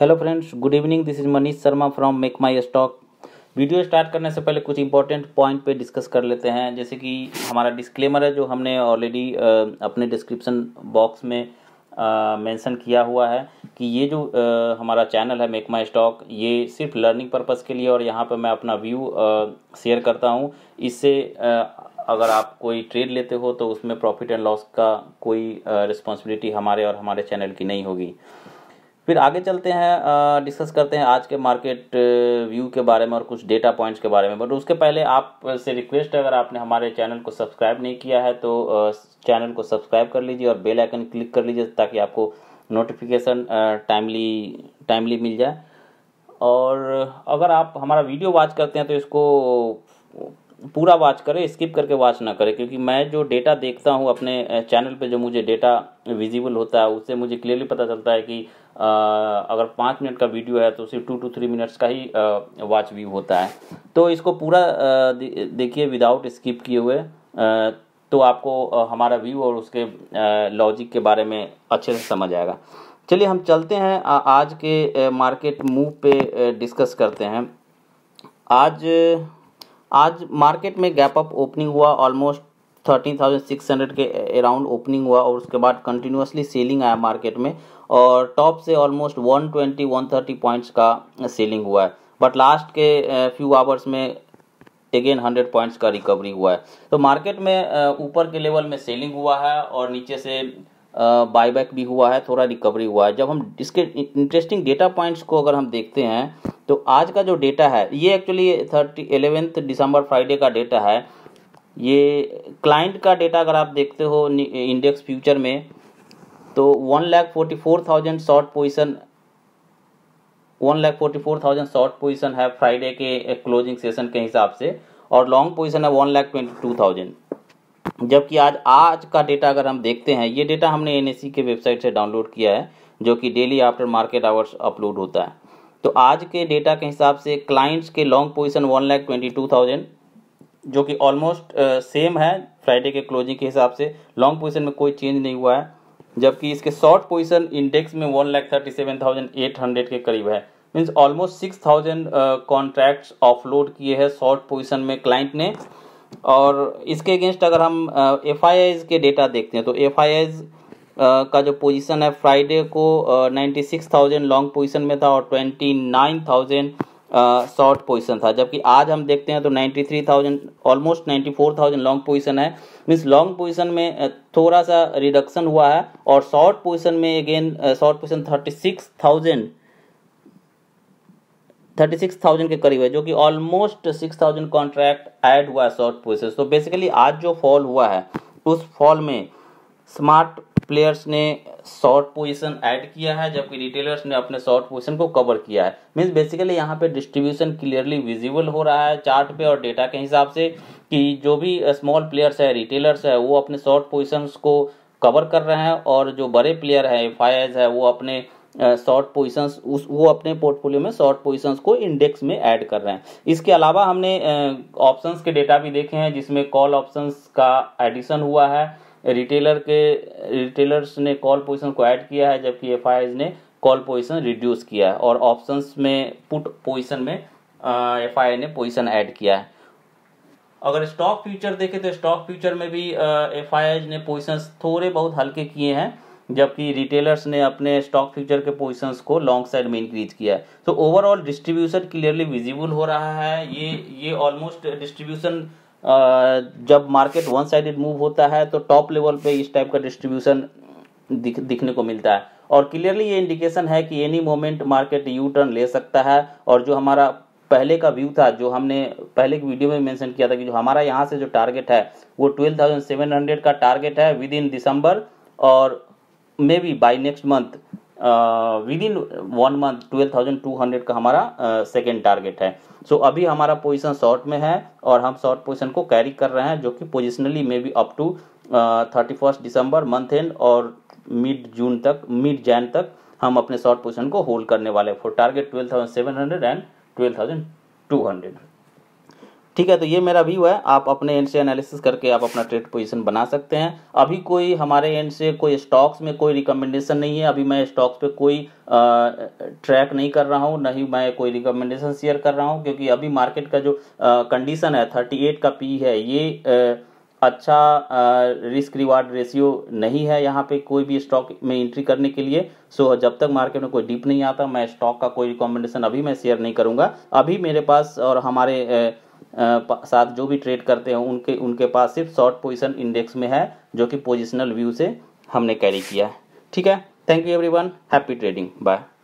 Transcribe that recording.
hello friends good evening this is Manish Sharma from Make My Stock video start करने से पहले कुछ इंपॉर्टेंट पॉइंट पे डिस्कस कर लेते हैं जैसे कि हमारा डिस्क्लेमर है जो हमने ऑलरेडी अपने डिस्क्रिप्शन बॉक्स में मेंशन किया हुआ है कि ये जो आ, हमारा चैनल है मेक माई स्टॉक ये सिर्फ लर्निंग पर्पज़ के लिए और यहाँ पर मैं अपना व्यू शेयर करता हूँ इससे अगर आप कोई ट्रेड लेते हो तो उसमें प्रॉफिट एंड लॉस का कोई रिस्पॉन्सिबिलिटी हमारे और हमारे चैनल की नहीं होगी फिर आगे चलते हैं डिस्कस करते हैं आज के मार्केट व्यू के बारे में और कुछ डेटा पॉइंट्स के बारे में बट उसके पहले आप से रिक्वेस्ट है अगर आपने हमारे चैनल को सब्सक्राइब नहीं किया है तो चैनल को सब्सक्राइब कर लीजिए और बेल आइकन क्लिक कर लीजिए ताकि आपको नोटिफिकेशन टाइमली टाइमली मिल जाए और अगर आप हमारा वीडियो वॉच करते हैं तो इसको पूरा वॉच करें स्किप करके वॉच ना करें क्योंकि मैं जो डेटा देखता हूँ अपने चैनल पे जो मुझे डेटा विजिबल होता है उससे मुझे क्लियरली पता चलता है कि अगर पाँच मिनट का वीडियो है तो सिर्फ टू टू थ्री मिनट्स का ही वॉच व्यू होता है तो इसको पूरा देखिए विदाउट स्किप किए हुए तो आपको हमारा व्यू और उसके लॉजिक के बारे में अच्छे से समझ आएगा चलिए हम चलते हैं आज के मार्केट मूव पे डिस्कस करते हैं आज आज मार्केट में गैप अप ओपनिंग हुआ almost thirteen thousand six hundred के अराउंड ओपनिंग हुआ और उसके बाद कंटिन्यूसली सेलिंग आया मार्केट में और टॉप से ऑलमोस्ट 120 130 पॉइंट्स का सेलिंग हुआ है बट लास्ट के फ्यू आवर्स में अगेन हंड्रेड पॉइंट्स का रिकवरी हुआ है तो मार्केट में ऊपर के लेवल में सेलिंग हुआ है और नीचे से बायबैक भी हुआ है थोड़ा रिकवरी हुआ है जब हम इसके इंटरेस्टिंग डेटा पॉइंट्स को अगर हम देखते हैं तो आज का जो डेटा है ये एक्चुअली थर्टी एलेवेंथ दिसंबर फ्राइडे का डेटा है ये क्लाइंट का डेटा अगर आप देखते हो इंडेक्स फ्यूचर में तो one lakh forty four thousand short position one lakh forty four thousand short position है फ्राइडे के क्लोजिंग eh, सेशन के हिसाब से और लॉन्ग पोजिशन है one lakh twenty two thousand जबकि आज आज का डेटा अगर हम देखते हैं ये डेटा हमने एन के वेबसाइट से डाउनलोड किया है जो कि daily after market hours upload होता है तो आज के डेटा के हिसाब से क्लाइंट्स के long position one lakh twenty two thousand जो कि ऑलमोस्ट सेम eh, है फ्राइडे के क्लोजिंग के हिसाब से लॉन्ग पोजिशन में कोई चेंज नहीं हुआ है जबकि इसके शॉर्ट पोजिशन इंडेक्स में one lakh thirty seven thousand eight hundred के करीब है means almost six thousand off offload किए हैं शॉर्ट पोजिशन में क्लाइंट ने और इसके अगेंस्ट अगर हम एफ uh, के डेटा देखते हैं तो एफ Uh, का जो पोजीशन है फ्राइडे को ninety six thousand long position में था और twenty nine thousand short position था जबकि आज हम देखते हैं तो 93,000 ऑलमोस्ट 94,000 लॉन्ग पोजिशन है मीन्स लॉन्ग पोजिशन में थोड़ा सा रिडक्शन हुआ है और शॉर्ट पोजिशन में अगेन शॉर्ट थर्टी 36,000 36,000 के करीब है जो कि ऑलमोस्ट 6,000 कॉन्ट्रैक्ट ऐड हुआ है शॉर्ट पोजिशन तो बेसिकली आज जो फॉल हुआ है उस फॉल में स्मार्ट प्लेयर्स ने शॉर्ट पोजीशन ऐड किया है जबकि रिटेलर्स ने अपने शॉर्ट पोजीशन को कवर किया है मीन्स बेसिकली यहाँ पे डिस्ट्रीब्यूशन क्लियरली विजिबल हो रहा है चार्ट पे और डेटा के हिसाब से कि जो भी स्मॉल प्लेयर्स है रिटेलर्स है वो अपने शॉर्ट पोजिशन को कवर कर रहे हैं और जो बड़े प्लेयर हैं एफ है वो अपने शॉर्ट पोजिशन उस वो अपने पोर्टफोलियो में शॉर्ट पोजिशन को इंडेक्स में ऐड कर रहे हैं इसके अलावा हमने ऑप्शंस के डेटा भी देखे हैं जिसमें कॉल ऑप्शंस का एडिशन हुआ है रिटेलर के रिटेलर्स ने कॉल पोजिशन को ऐड किया है जबकि एफ ने कॉल पोजिशन रिड्यूस किया है और ऑप्शंस में पुट पोजिशन में एफ ने पोजिशन ऐड किया है अगर स्टॉक फ्यूचर देखें तो स्टॉक फ्यूचर में भी एफ ने पोजिशन थोड़े बहुत हल्के किए हैं जबकि रिटेलर्स ने अपने स्टॉक फ्यूचर के पोजिशन को लॉन्ग साइड में इंक्रीज किया है तो ओवरऑल डिस्ट्रीब्यूशन क्लियरली विजिबल हो रहा है ये ये ऑलमोस्ट डिस्ट्रीब्यूशन जब मार्केट वन साइडेड मूव होता है तो टॉप लेवल पे इस टाइप का डिस्ट्रीब्यूशन दिख, दिखने को मिलता है और क्लियरली ये इंडिकेशन है कि any moment market U turn ले सकता है और जो हमारा पहले का व्यू था जो हमने पहले की वीडियो में मेंशन किया था कि जो हमारा यहाँ से जो टारगेट है वो 12,700 का टारगेट है विद इन दिसंबर और maybe by next month within one month twelve thousand two hundred का हमारा सेकेंड uh, टारगेट है सो so, अभी हमारा पोजिशन शॉर्ट में है और हम शॉर्ट पोजिशन को कैरी कर रहे हैं जो कि positionally maybe up to thirty first दिसंबर मंथ एंड और मिड जून तक मिड जैन तक हम अपने शॉर्ट पोजिशन को होल्ड करने वाले for target twelve thousand seven hundred and twelve thousand two hundred ठीक है तो ये मेरा व्यू है आप अपने एंड से एनालिसिस करके आप अपना ट्रेड पोजीशन बना सकते हैं अभी कोई हमारे एंड से कोई स्टॉक्स में कोई रिकमेंडेशन नहीं है अभी मैं स्टॉक्स पे कोई ट्रैक नहीं कर रहा हूँ नहीं मैं कोई रिकमेंडेशन शेयर कर रहा हूँ क्योंकि अभी मार्केट का जो कंडीशन है थर्टी एट का पी है ये आ, अच्छा रिस्क रिवार्ड रेशियो नहीं है यहाँ पे कोई भी स्टॉक में एंट्री करने के लिए सो so, जब तक मार्केट में कोई डीप नहीं आता मैं स्टॉक का कोई रिकमेंडेशन अभी मैं शेयर नहीं करूँगा अभी मेरे पास और हमारे साथ जो भी ट्रेड करते हैं उनके उनके पास सिर्फ शॉर्ट पोजिशन इंडेक्स में है जो कि पोजिशनल व्यू से हमने कैरी किया है ठीक है thank you everyone happy trading bye